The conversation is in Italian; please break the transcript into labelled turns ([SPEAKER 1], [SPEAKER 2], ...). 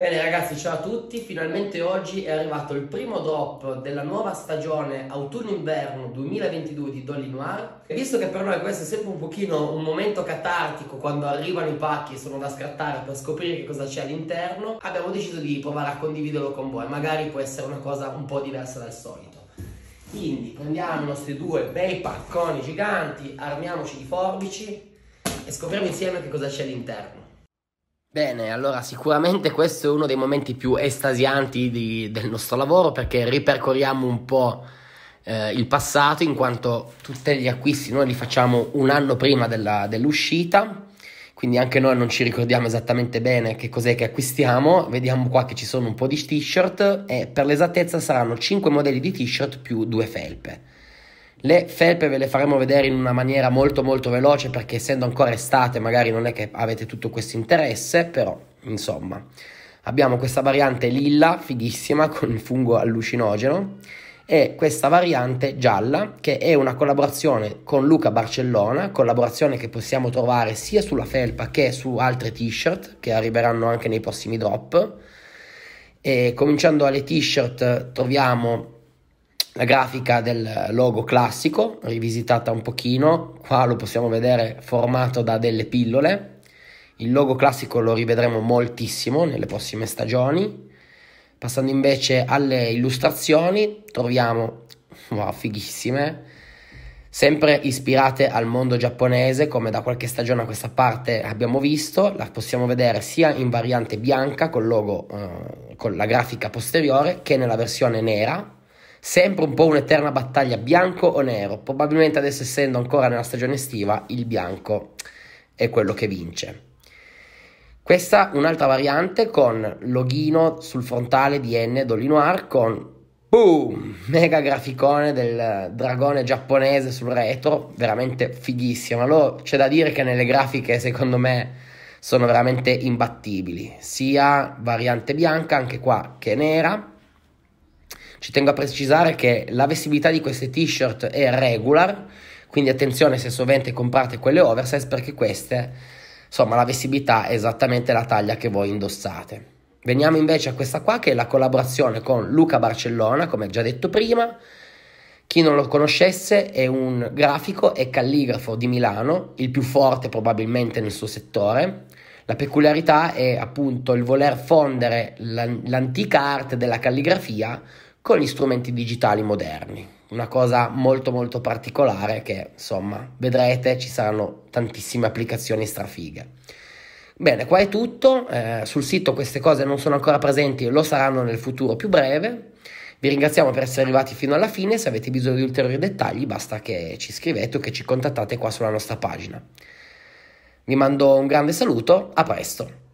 [SPEAKER 1] Bene ragazzi, ciao a tutti, finalmente oggi è arrivato il primo drop della nuova stagione autunno-inverno 2022 di Dolly Noir e visto che per noi questo è sempre un pochino un momento catartico quando arrivano i pacchi e sono da scattare per scoprire che cosa c'è all'interno abbiamo deciso di provare a condividerlo con voi, magari può essere una cosa un po' diversa dal solito quindi prendiamo i nostri due bei pacconi giganti, armiamoci di forbici e scopriamo insieme che cosa c'è all'interno Bene, allora sicuramente questo è uno dei momenti più estasianti di, del nostro lavoro perché ripercorriamo un po' eh, il passato in quanto tutti gli acquisti noi li facciamo un anno prima della, dell'uscita, quindi anche noi non ci ricordiamo esattamente bene che cos'è che acquistiamo, vediamo qua che ci sono un po' di t-shirt e per l'esattezza saranno 5 modelli di t-shirt più 2 felpe. Le felpe ve le faremo vedere in una maniera molto molto veloce perché essendo ancora estate magari non è che avete tutto questo interesse, però insomma. Abbiamo questa variante lilla, fighissima, con il fungo allucinogeno e questa variante gialla che è una collaborazione con Luca Barcellona, collaborazione che possiamo trovare sia sulla felpa che su altre t-shirt che arriveranno anche nei prossimi drop. E cominciando alle t-shirt troviamo la grafica del logo classico, rivisitata un pochino, qua lo possiamo vedere formato da delle pillole, il logo classico lo rivedremo moltissimo nelle prossime stagioni, passando invece alle illustrazioni troviamo, wow, fighissime, sempre ispirate al mondo giapponese, come da qualche stagione a questa parte abbiamo visto, la possiamo vedere sia in variante bianca col logo, eh, con la grafica posteriore, che nella versione nera Sempre un po' un'eterna battaglia bianco o nero, probabilmente adesso essendo ancora nella stagione estiva, il bianco è quello che vince. Questa un'altra variante con loghino sul frontale di N Dolinoir con boom, mega graficone del dragone giapponese sul retro, veramente fighissimo. Allora c'è da dire che nelle grafiche secondo me sono veramente imbattibili, sia variante bianca anche qua che nera ci tengo a precisare che la vestibilità di queste t-shirt è regular, quindi attenzione se sovente comprate quelle oversize perché queste, insomma, la vestibilità è esattamente la taglia che voi indossate. Veniamo invece a questa qua che è la collaborazione con Luca Barcellona, come già detto prima. Chi non lo conoscesse è un grafico e calligrafo di Milano, il più forte probabilmente nel suo settore. La peculiarità è appunto il voler fondere l'antica arte della calligrafia con gli strumenti digitali moderni. Una cosa molto molto particolare che insomma vedrete ci saranno tantissime applicazioni strafighe. Bene, qua è tutto, eh, sul sito queste cose non sono ancora presenti, lo saranno nel futuro più breve. Vi ringraziamo per essere arrivati fino alla fine, se avete bisogno di ulteriori dettagli basta che ci scrivete o che ci contattate qua sulla nostra pagina. Vi mando un grande saluto, a presto!